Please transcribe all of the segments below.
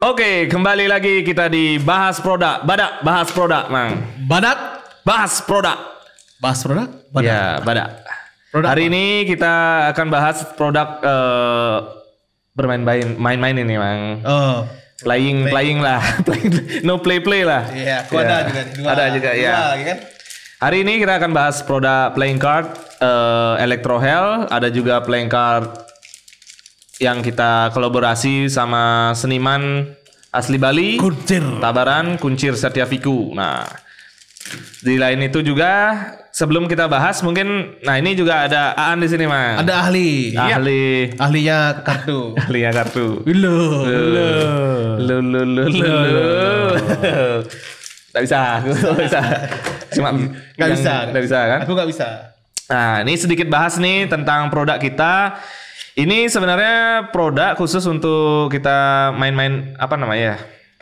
Oke, kembali lagi kita di bahas produk. Badak, bahas produk, Mang. Badak? bahas produk. Bahas produk? Badak. Ya, badak. Produk Hari apa? ini kita akan bahas produk uh, eh, bermain-main main-main ini, Mang. Oh. Playing, play. playing lah, no play play lah. Iya, aku yeah. ada ya. juga dua. Ada juga, ya. dua, ya. kan? Hari ini kita akan bahas produk playing card uh, Electro Hell, ada juga playing card yang kita kolaborasi sama seniman asli Bali Kuncir Tabaran Kuncir Setiafiku nah di lain itu juga sebelum kita bahas mungkin nah ini juga ada Aan di sini mas ada ahli ahli ya. ahlinya kartu ahlinya kartu lu lu lu lu lu lu nggak bisa nggak bisa cuma nggak bisa nggak bisa kan aku nggak bisa nah ini sedikit bahas nih tentang produk kita ini sebenarnya produk khusus untuk kita main-main apa namanya ya?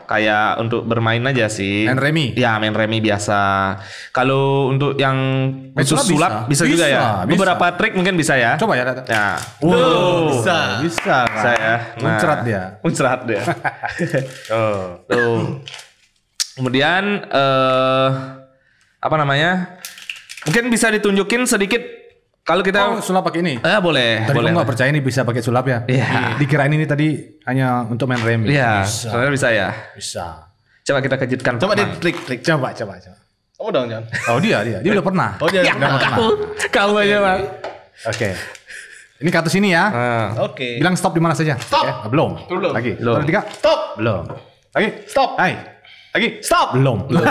Kayak untuk bermain aja sih. Main remi. Ya, main remi biasa. Kalau untuk yang khusus bisa. sulap bisa, bisa juga ya. Bisa. Beberapa trik mungkin bisa ya. Coba ya. Ya. Wow, oh, bisa. Bisa. Bisa ya. Nah, uncerat dia. Uncerat dia. oh. Tuh. Kemudian eh uh, apa namanya? Mungkin bisa ditunjukin sedikit kalau kita oh, sulap pakai ini. Eh, boleh. Tadi boleh. nggak percaya ini bisa pakai sulap ya? Iya. Yeah. Dikirain ini tadi hanya untuk main rem. Iya. Yeah. Soalnya bisa ya. Bisa. Coba kita kejutkan. Coba di trik trik. Coba coba coba. Kamu dong John. Oh dia dia dia udah pernah. Oh dia ya, udah pernah. Kamu kamu aja bang. Oke. Okay. Ini kartu sini ya. Uh, Oke. Okay. Bilang stop di mana saja. Stop. okay. Ya, belum. Belum. Lagi. Belum. Tiga. Stop. Belum. Lagi. Stop. Hai. Lagi. Stop. Belum. belum.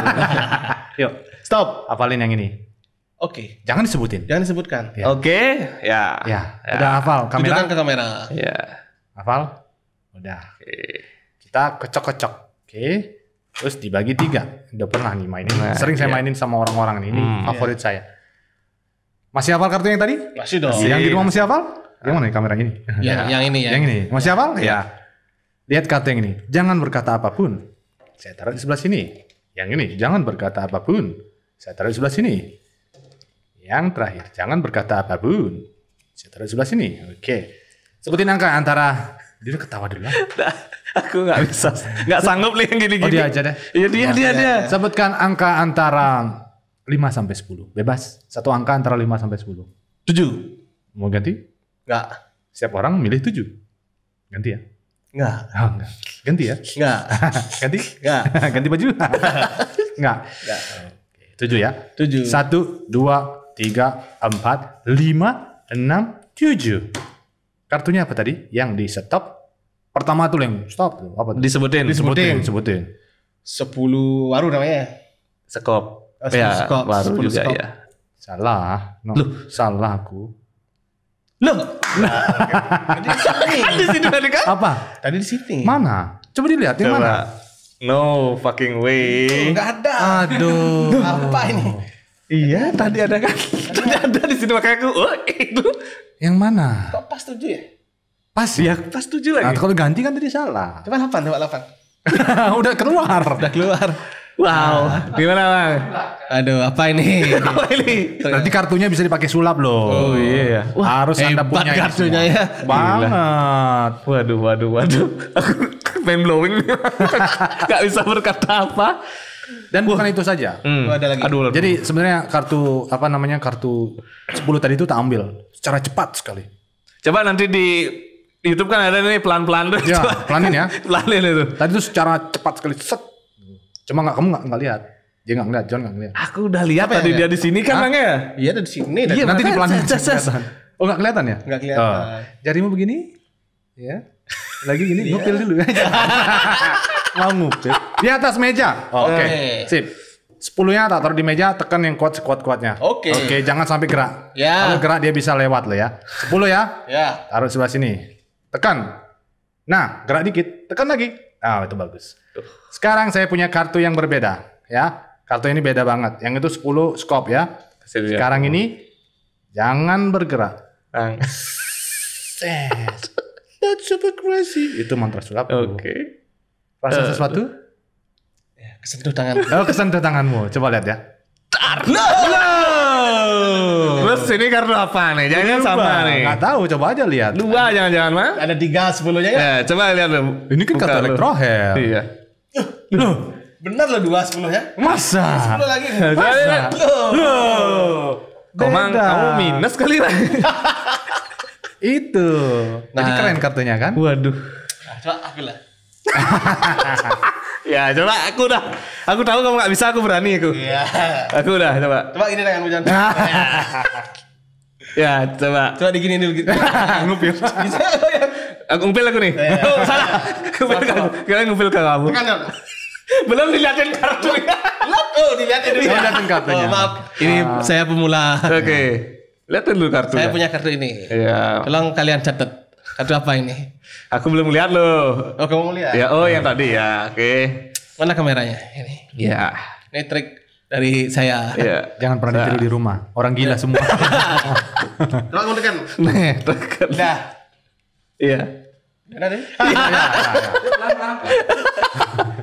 Yuk. Stop. Apalin yang ini. Oke. Okay. Jangan disebutin. Jangan disebutkan. Ya. Oke, okay. ya. ya. Ya. Udah hafal kamera. Tunjukkan ke kamera. Ya. Hafal? Udah. Okay. Kita kocok-kocok. Oke. Okay. Terus dibagi tiga. Udah pernah nih mainin. Nah, Sering iya. saya mainin sama orang-orang nih. Ini hmm, favorit saya. Masih hafal kartu yang tadi? Masih dong. Masih. Yang di rumah masih hafal? Yang mana kamera ini? Ya, yang ini ya. Yang ini. Masih hafal? Ya. ya. Lihat kartu yang ini. Jangan berkata apapun. Saya taruh di sebelah sini. Yang ini, jangan berkata apapun. Saya taruh di sebelah sini. Yang terakhir, jangan berkata apapun. Saya taruh sebelah sini. Oke. Sebutin angka antara dia ketawa dulu. Nah, aku nggak bisa, nggak sanggup nih yang gini-gini. Oh dia aja deh. Iya dia, dia, dia. Sebutkan angka antara 5 sampai sepuluh Bebas. Satu angka antara 5 sampai sepuluh tujuh Mau ganti? Nggak. Setiap orang milih tujuh Ganti ya? Nggak. Oh, Ganti ya? Nggak. ganti? Nggak. ganti baju? Nggak. Tujuh ya? Tujuh. Satu, dua, 3, 4, 5, 6, 7. Kartunya apa tadi? Yang di stop. Pertama tuh yang stop. Apa? Tuh? Disebutin. Disebutin. Disebutin. 10 waru namanya. Ya? Sekop. Oh, ya, sekop. Waru juga sekop. ya. Salah. No. Loh. Salah aku. Loh. Nah, tadi di sini. tadi kan? Apa? Tadi di sini. Mana? Coba dilihat Coba. yang mana? No fucking way. Enggak ada. Aduh. Apa ini? Oh. Iya, tadi ada kan? Tadi ada di sini makanya aku, oh itu. Yang mana? Kok pas tujuh ya? Pas ya? Iya, pas tujuh lagi. Nah, kalau ganti kan tadi salah. Coba delapan, coba delapan. Udah keluar. Udah keluar. Wow, nah. gimana bang? Aduh, apa ini? apa ini? Nanti kartunya bisa dipakai sulap loh. Oh iya, iya. Wah, harus anda punya kartunya ya. Banget. Waduh, waduh, waduh. Aku pengen blowing. Gak bisa berkata apa. Dan bukan itu saja. Hmm. Ada lagi. Aduh, Jadi sebenarnya kartu apa namanya kartu 10 tadi itu tak ambil secara cepat sekali. Coba nanti di YouTube kan ada ini pelan-pelan tuh. Ya, pelanin ya. pelanin itu. Tadi itu secara cepat sekali set. Cuma nggak kamu nggak lihat. Dia nggak ngeliat, John nggak ngeliat. Aku udah lihat tadi dia di sini kan Bang ya? Iya, ada di sini. Iya, nanti ya? di pelanin. Oh, nggak kelihatan ya? Nggak kelihatan. Oh. Jarimu begini? Ya. Lagi gini, ngupil dulu. Iya. mau Di atas meja. Oke. Okay. Sip. Sepuluhnya tak taruh di meja, tekan yang kuat sekuat kuatnya. Oke. Okay. Oke, okay, jangan sampai gerak. Ya. Kalau gerak dia bisa lewat loh ya. Sepuluh ya. Ya. Taruh sebelah sini. Tekan. Nah, gerak dikit. Tekan lagi. Ah, itu bagus. Sekarang saya punya kartu yang berbeda, ya. Kartu ini beda banget. Yang itu sepuluh scope ya. Sekarang ini jangan bergerak. That's super crazy. Itu mantra sulap. Oke. Okay. Rasa uh, sesuatu? Ya, kesentuh tangan. Oh, kesentuh tanganmu. Coba lihat ya. Tar. No. no. Terus ini karena apa nih? Jangan sama nih. Gak tahu, coba aja lihat. Dua jangan-jangan mah. Ada tiga sepuluhnya ya. Eh, coba lihat loh Ini kan kartu elektrohel. Iya. Loh, benar loh dua sepuluh ya? Masa? Sepuluh lagi. Masa? Loh. Loh. Komang, kamu minus kali lah. Itu. Nah, Jadi keren kartunya kan? Waduh. Nah, coba ambil lah. ya coba aku udah aku tahu kamu nggak bisa aku berani aku ya. aku udah coba coba ini dengan hujan ya coba coba gini dulu gitu ngupil oh iya. aku ngupil aku nih iya. oh, salah ngupil kamu kalian ngupil ke kamu belum dilihatin kartu oh dilihatin dulu dilihatin kartunya oh, maaf ini ah. saya pemula oke okay. lihatin dulu kartu. saya punya kartu ini iya tolong kalian catat kartu apa ini? Aku belum lihat loh. Oh, kamu lihat? Ya, oh, yang tadi ya. Oke. Okay. Mana kameranya? Ini. Iya. Ini trik dari saya. Iya. Jangan pernah ditiru di rumah. Orang gila ya. semua. Coba mau tekan. Nih, tekan. Nah. Iya. Udah deh.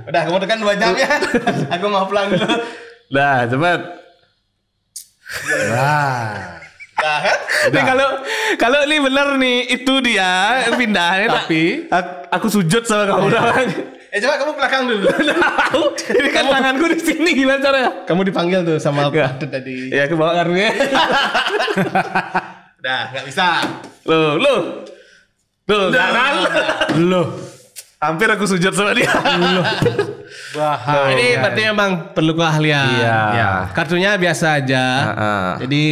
Udah, kamu tekan 2 jam ya. Aku mau pulang dulu. Nah, cepat. Nah. Nah, kan? Nih kalau kalau ini bener nih itu dia pindahnya. Tapi aku sujud sama kamu. Iya. Eh coba kamu belakang dulu. Tahu? Ini kan kamu, tanganku di sini gimana caranya? Kamu dipanggil tuh sama aku iya. tadi. Ya aku bawa karungnya. Dah, nggak bisa. Loh, loh. Loh, kanan. Loh. Hampir aku sujud sama dia. Loh. Wah, ini berarti emang perlu keahlian. Iya. Ya. Kartunya biasa aja. Uh -uh. Jadi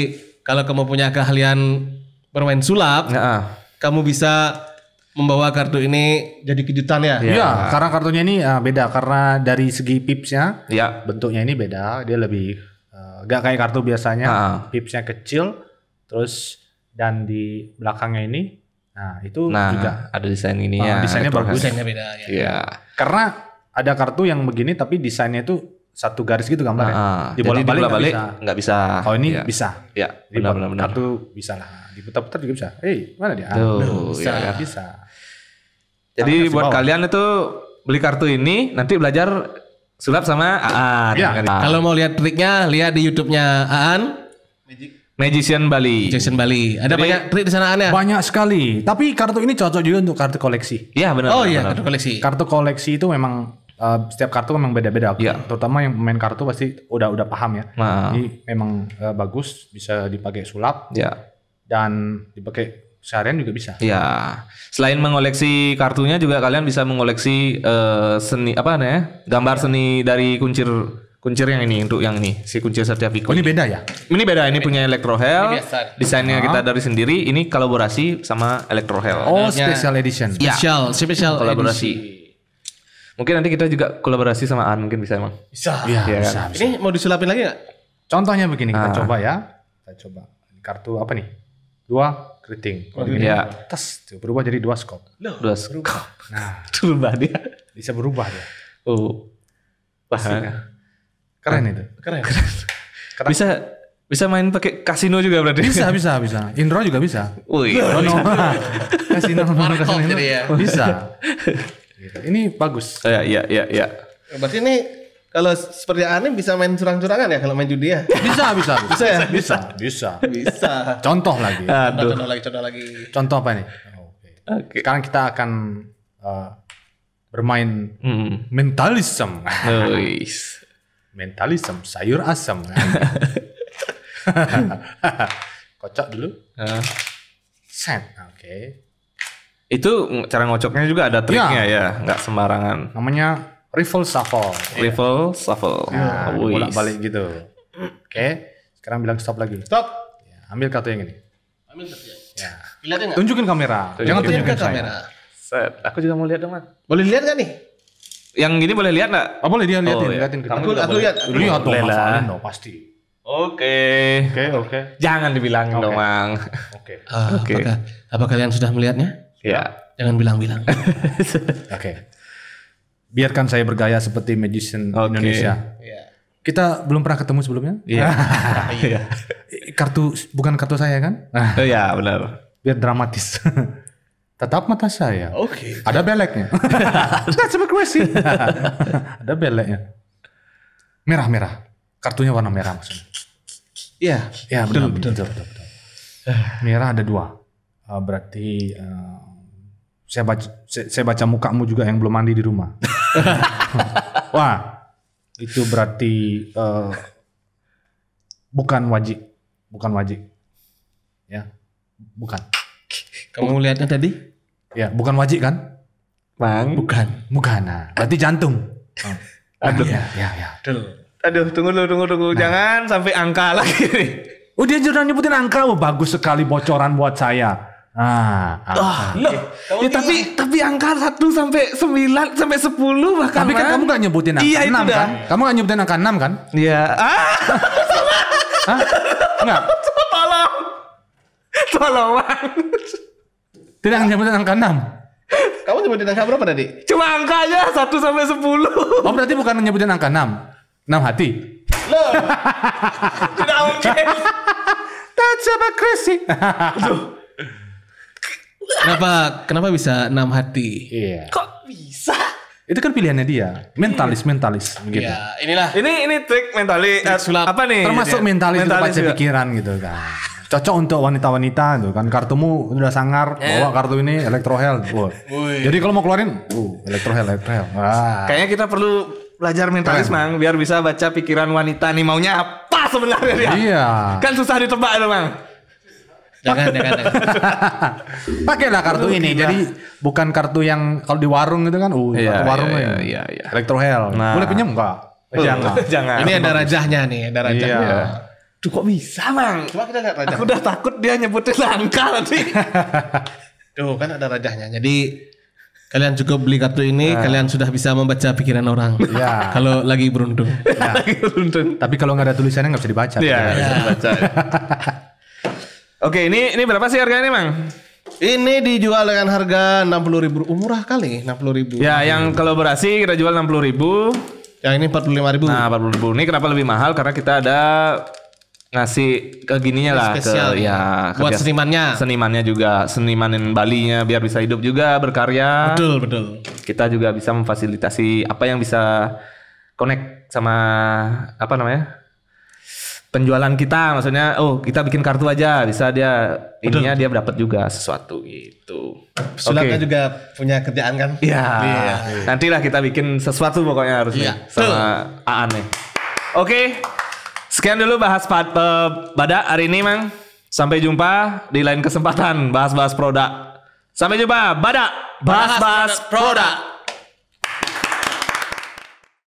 kalau kamu punya keahlian bermain sulap, ya. kamu bisa membawa kartu ini jadi kejutan ya? Iya, ya, karena kartunya ini uh, beda karena dari segi pipsnya, ya. bentuknya ini beda, dia lebih uh, eh, gak kayak kartu biasanya, ha. pipsnya kecil, terus dan di belakangnya ini, nah itu nah, juga ada desain ini uh, ya, ah, desainnya bagus, desainnya beda, ya. ya. Karena ada kartu yang begini tapi desainnya itu satu garis gitu gambarnya. Nah, di bola balik nggak bisa. Gak oh, iya. bisa. Kalau ini ya. bisa. Ya, benar benar benar. Kartu bisa lah. Diputar-putar juga bisa. Eh, hey, mana dia? Tuh, bisa, ya. bisa. Jadi buat kalian itu beli kartu ini nanti belajar sulap sama Aan. Ya. Kan? Kalau mau lihat triknya lihat di YouTube-nya Aan. Magic. Magician Bali. Magician Bali. Ada Jadi, banyak trik di sana Aan ya? Banyak sekali. Tapi kartu ini cocok juga untuk kartu koleksi. Iya benar. Oh iya kartu koleksi. Kartu koleksi itu memang Eh, setiap kartu memang beda-beda. Ya. Terutama yang main kartu pasti udah udah paham ya. Nah. Ini memang uh, bagus bisa dipakai sulap. Ya. Dan dipakai seharian juga bisa. ya Selain mengoleksi kartunya juga kalian bisa mengoleksi uh, seni apa nih gambar seni dari kuncir kuncir yang ini untuk yang ini si kuncir setiap Oh, ini beda ya? Ini beda, ini, punya punya Electrohell. Desainnya kita dari sendiri, ini kolaborasi sama Electro Hell Oh, special edition. Ya. Special, special kolaborasi. Mungkin nanti kita juga kolaborasi sama An mungkin bisa emang. Bisa. Iya, ya, bisa, kan? bisa. Ini mau disulapin lagi gak? Contohnya begini kita ah. coba ya. Kita coba kartu apa nih? Dua keriting. Kalau oh, ya. tas tuh berubah jadi dua skop. Loh, dua skop. Nah, berubah dia. Bisa berubah dia. Oh. Pastinya. Kan? Keren itu. Keren. Keren. Keren. Bisa bisa main pakai kasino juga berarti. Bisa, bisa, bisa. Indro juga bisa. Wih. Oh, no. kasino. Kasino. Ya. Bisa. Iya, ini bagus. Iya, iya, iya, iya. Berarti ini kalau seperti Ani bisa main curang-curangan ya kalau main judi ya? Bisa, bisa, bisa, bisa, ya? bisa, bisa, bisa. Contoh lagi. Aduh. Contoh lagi, contoh lagi. Contoh apa nih? Oh, oke. Okay. Sekarang kita akan uh, bermain mm. mentalism. Nice. mentalism sayur asam. Kocok dulu. Uh. Ah. Sen. Oke. Okay. Itu cara ngocoknya juga ada triknya ya. ya, nggak sembarangan. Namanya riffle shuffle. Riffle ya. shuffle. Nah, oh, bolak balik gitu. Oke, okay. sekarang bilang stop lagi. Stop. Ya, ambil kartu yang ini. Ambil kartu ya. ya. Tunjukin kamera. Tunjukin Jangan tunjukin, tunjukin kamera. Set. Aku juga mau lihat dong, Man. Boleh lihat gak nih? Yang ini boleh lihat nggak? Oh, boleh dia lihatin, oh, lihatin. Iya. Kamu aku, aku lihat. Lihat dong, dong, pasti. Oke. Oke, oke. Jangan dibilang okay. dong, Oke. Okay. Uh, okay. Apakah, apakah kalian sudah melihatnya? Ya. Nah, jangan bilang-bilang. Oke. Okay. Biarkan saya bergaya seperti magician okay. Indonesia. Yeah. Kita belum pernah ketemu sebelumnya. Iya. Yeah. kartu bukan kartu saya kan? Oh iya, benar. Biar dramatis. Tetap mata saya. Oke. Okay. Ada beleknya. That's a question. Ada beleknya. Merah-merah. Kartunya warna merah maksudnya. Iya. Yeah. Iya, betul betul betul. betul, betul. betul. Merah ada dua. Ah, berarti uh, saya baca saya, saya baca mukamu juga yang belum mandi di rumah. Wah, itu berarti uh, bukan wajib, bukan wajib. Ya, bukan. Kamu lihatnya tadi? Ya, bukan wajib kan? Bang. Bukan. Bukan. Nah, berarti jantung. Oh. Aduh. ya, ya, ya. Aduh, tunggu dulu, tunggu, tunggu. Nah. Jangan sampai angka lagi nih. Oh, dia sudah nyebutin angka. Oh, bagus sekali bocoran buat saya. Ah, ah. Loh, eh, ya, tapi tapi angka satu sampai sembilan sampai sepuluh bahkan. Tapi kan kamu gak nyebutin angka iya, 6 kan? Kamu gak nyebutin angka enam kan? Iya. Ah. sama. Enggak. Tolong. Tolong. Tidak nyebutin angka 6. Kamu nyebutin angka berapa tadi? Cuma angkanya 1 sampai 10. Oh, berarti bukan nyebutin angka 6. 6 hati. Loh. Tidak mungkin. That's a crazy. Aduh kenapa kenapa bisa enam hati? Iya. Kok bisa? Itu kan pilihannya dia. Mentalis, iya. mentalis iya, gitu. Iya, inilah. Ini ini trik mentalis trik eh, sulap. apa nih? Termasuk ya, mentalis, mentalis baca pikiran gitu kan. Cocok untuk wanita-wanita tuh gitu kan kartumu udah sangar eh. bawa kartu ini elektrohel. Wow. Jadi kalau mau keluarin, uh, elektrohel, elektrohel. Ah. Kayaknya kita perlu belajar mentalis mang biar bisa baca pikiran wanita nih maunya apa sebenarnya dia. Iya. Kan susah ditebak loh, mang jangan, jangan. jangan. Pakailah kartu ini. Gila. Jadi bukan kartu yang kalau di warung gitu kan, uh, iya, kartu warung iya, iya, iya. iya. Hell Nah. Boleh pinjam enggak? Jangan. jangan. Ini ada rajahnya nih, ada rajahnya. Iya. Tuh kok bisa mang? Coba kita lihat rajahnya. Aku udah takut dia nyebutin langka nanti. Tuh kan ada rajahnya. Jadi Kalian cukup beli kartu ini, nah. kalian sudah bisa membaca pikiran orang. Ya. kalau lagi beruntung. Ya. Nah. lagi beruntung. Tapi kalau nggak ada tulisannya nggak bisa dibaca. Iya, ya. bisa dibaca. Ya. Oke, ini ini berapa sih harganya, Mang? Ini dijual dengan harga puluh ribu. murah kali, puluh ribu. Ya, yang kolaborasi kita jual puluh ribu. Yang ini lima ribu. Nah, 40 ribu. Ini kenapa lebih mahal? Karena kita ada ngasih ke gininya lah ke ya buat senimannya senimannya juga senimanin Bali nya biar bisa hidup juga berkarya betul betul kita juga bisa memfasilitasi apa yang bisa connect sama apa namanya penjualan kita maksudnya oh kita bikin kartu aja bisa dia ininya dia dapat juga sesuatu gitu. Sulapnya okay. juga punya kerjaan kan? Iya. Yeah. Yeah. Nantilah kita bikin sesuatu pokoknya harus yeah. sama Aan nih. Oke. Okay. Sekian dulu bahas pat, uh, eh, hari ini Mang. Sampai jumpa di lain kesempatan bahas-bahas produk. Sampai jumpa, Badak. Bahas-bahas produk.